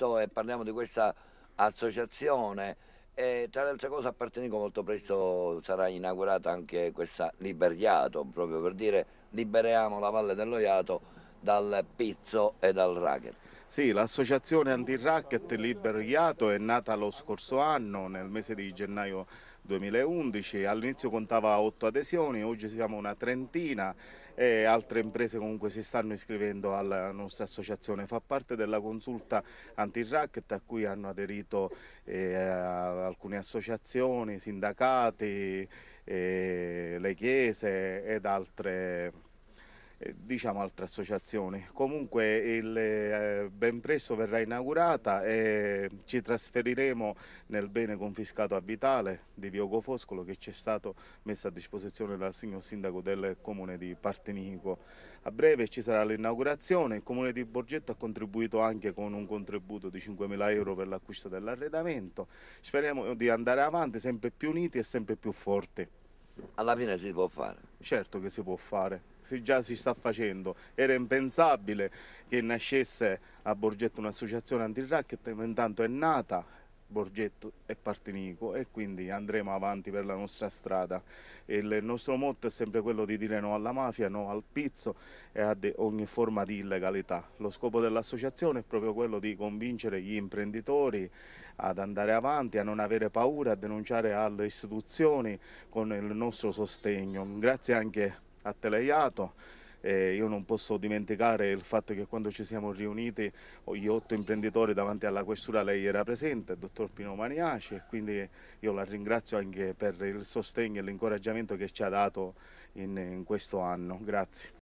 detto e parliamo di questa associazione e tra le altre cose a molto presto sarà inaugurata anche questa Liberiato, proprio per dire liberiamo la Valle dell'Oiato dal pizzo e dal racket. Sì, l'associazione anti-racket Libero Iato è nata lo scorso anno, nel mese di gennaio 2011, all'inizio contava otto adesioni, oggi siamo una trentina e altre imprese comunque si stanno iscrivendo alla nostra associazione. Fa parte della consulta anti-racket a cui hanno aderito eh, alcune associazioni, sindacati, eh, le chiese ed altre eh, diciamo altre associazioni. Comunque il, eh, ben presto verrà inaugurata e ci trasferiremo nel bene confiscato a Vitale di Viogo Foscolo che ci è stato messo a disposizione dal signor sindaco del comune di Partenico. A breve ci sarà l'inaugurazione, il comune di Borgetto ha contribuito anche con un contributo di 5.000 euro per l'acquisto dell'arredamento. Speriamo di andare avanti sempre più uniti e sempre più forti. Alla fine si può fare. Certo che si può fare si già si sta facendo. Era impensabile che nascesse a Borgetto un'associazione anti-racket, ma intanto è nata Borgetto e Partinico e quindi andremo avanti per la nostra strada. Il nostro motto è sempre quello di dire no alla mafia, no al pizzo e a ogni forma di illegalità. Lo scopo dell'associazione è proprio quello di convincere gli imprenditori ad andare avanti, a non avere paura, a denunciare alle istituzioni con il nostro sostegno. Grazie anche a Teleiato. Eh, io non posso dimenticare il fatto che quando ci siamo riuniti oh, gli otto imprenditori davanti alla questura lei era presente, il dottor Pino Maniaci e quindi io la ringrazio anche per il sostegno e l'incoraggiamento che ci ha dato in, in questo anno. Grazie.